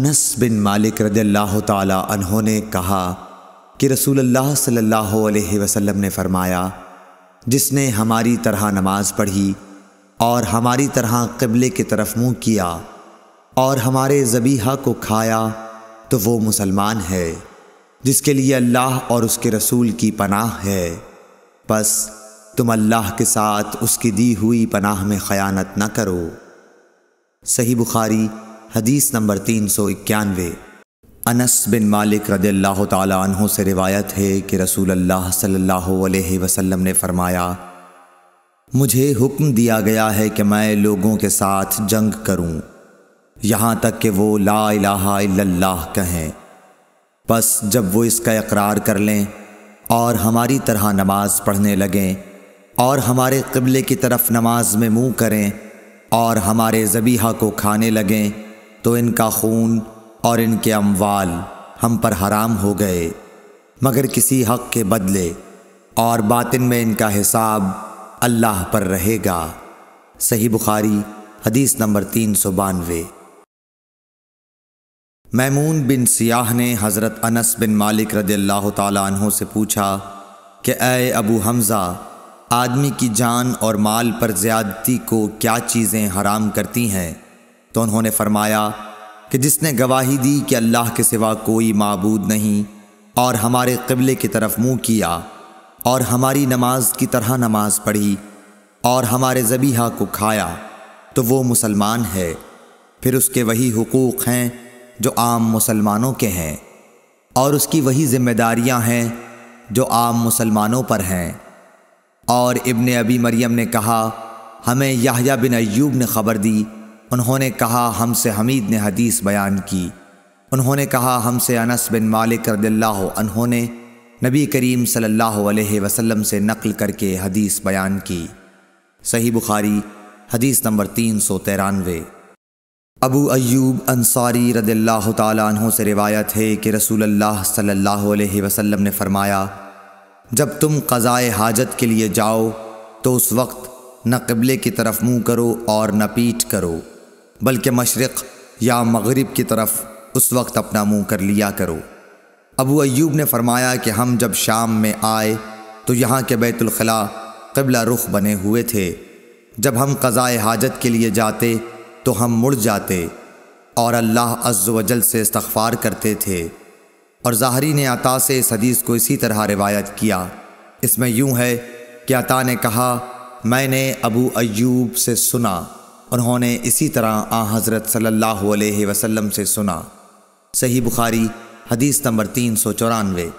अनस बिन मालिक रदल्ला तहों ने कहा कि रसूल अल्लाह सल्लल्लाहु अलैहि वसल्लम ने फरमाया जिसने हमारी तरह नमाज़ पढ़ी और हमारी तरह कबले की तरफ मुंह किया और हमारे जबीहा को खाया तो वो मुसलमान है जिसके लिए अल्लाह और उसके रसूल की पनाह है बस तुम अल्लाह के साथ उसकी दी हुई पनाह में ख़यानत न करो सही बुखारी हदीस नंबर तीन सौ इक्यानवे अनस बिन मालिक रद अल्लाह तु से रिवायत है कि रसूल अल्लाह सल्लल्लाहु अलैहि वसल्लम ने फरमाया मुझे हुक्म दिया गया है कि मैं लोगों के साथ जंग करूं, यहाँ तक कि वो ला इलाहा इल्लल्लाह कहें बस जब वो इसका इकरार कर लें और हमारी तरह नमाज पढ़ने लगें और हमारे कबले की तरफ नमाज में मुंह करें और हमारे जबीहा को खाने लगें तो इनका खून और इनके अमवाल हम पर हराम हो गए मगर किसी हक के बदले और बातिन में इनका हिसाब अल्लाह पर रहेगा सही बुखारी हदीस नंबर तीन सौ बानवे मैमून बिन सियाह ने हज़रत अनस बिन मालिक रज अल्लाह तहों से पूछा कि अय अबू हमज़ा आदमी की जान और माल पर ज़्यादती को क्या चीज़ें हराम करती हैं तो उन्होंने फरमाया कि जिसने गवाही दी कि अल्लाह के सिवा कोई मबूद नहीं और हमारे कबले की तरफ मुंह किया और हमारी नमाज की तरह नमाज पढ़ी और हमारे जबीहा को खाया तो वो मुसलमान है फिर उसके वही हकूक़ हैं जो आम मुसलमानों के हैं और उसकी वही जिम्मेदारियां हैं जो आम मुसलमानों पर हैं और इब्ने अबी मरियम ने कहा हमें याहिया बिन अयूब ने ख़बर दी उन्होंने कहा हमसे हमीद ने हदीस बयान की उन्होंने कहा हमसे अनस बिन मालिक रदिल्लाहु अन्हु ने नबी करीम सल्लल्लाहु अलैहि वसल्लम से नकल करके हदीस बयान की सही बुखारी हदीस नंबर तीन सौ तिरानवे अबू अयूब अंसारी रदिल्लाहु ताला से रिवायत है कि रसूल अल्लाह सल्लल्लाहु अलैहि वसल्लम ने फरमाया जब तुम क़ज़ाए हाजत के लिए जाओ तो उस वक्त न कबले की तरफ मुंह करो और न पीठ करो बल्कि मशरक़ या मगरब की तरफ उस वक्त अपना मुँह कर लिया करो अबू अयूब ने फरमाया कि हम जब शाम में आए तो यहाँ के बैतुलखला कबला रुख बने हुए थे जब हम कज़ाए हाजत के लिए जाते तो हम मुड़ जाते और अल्लाह अज्जल से इस्तफ़ार करते थे और ज़ाहरी ने अता से इस हदीस को इसी तरह रिवायत किया इसमें यूँ है कि अता ने कहा मैंने अबू अयूब से सुना उन्होंने इसी तरह आ हज़रत सल्लल्लाहु अलैहि वसल्लम से सुना सही बुखारी हदीस नंबर तीन सौ चौरानवे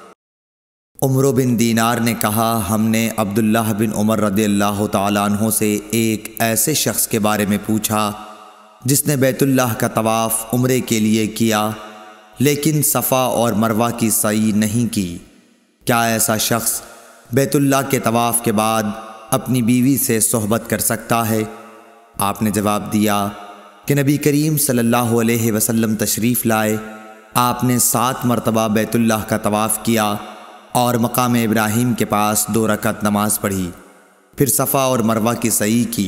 उम्र बिन दीनार ने कहा हमने अब्दुल्लाह बिन उमर रदी अल्लाह तहों से एक ऐसे शख्स के बारे में पूछा जिसने बैतुल्लाह का तवाफ़ उम्र के लिए किया लेकिन सफ़ा और मरवा की सई नहीं की क्या ऐसा शख्स बैतुल्लाह के तवाफ़ के बाद अपनी बीवी से सहबत कर सकता है आपने जवाब दिया कि नबी करीम सल्लल्लाहु अलैहि वसल्लम तशरीफ़ लाए आपने सात मरतबा बैतुल्लाह का तवाफ़ किया और मकाम इब्राहिम के पास दो रकत नमाज पढ़ी फिर सफ़ा और मरवा की सई की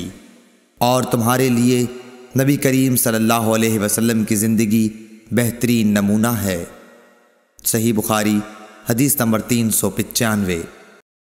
और तुम्हारे लिए नबी करीम सल्लल्लाहु अलैहि वसल्लम की ज़िंदगी बेहतरीन नमूना है सही बुखारी हदीस नंबर तीन सौ पचानवे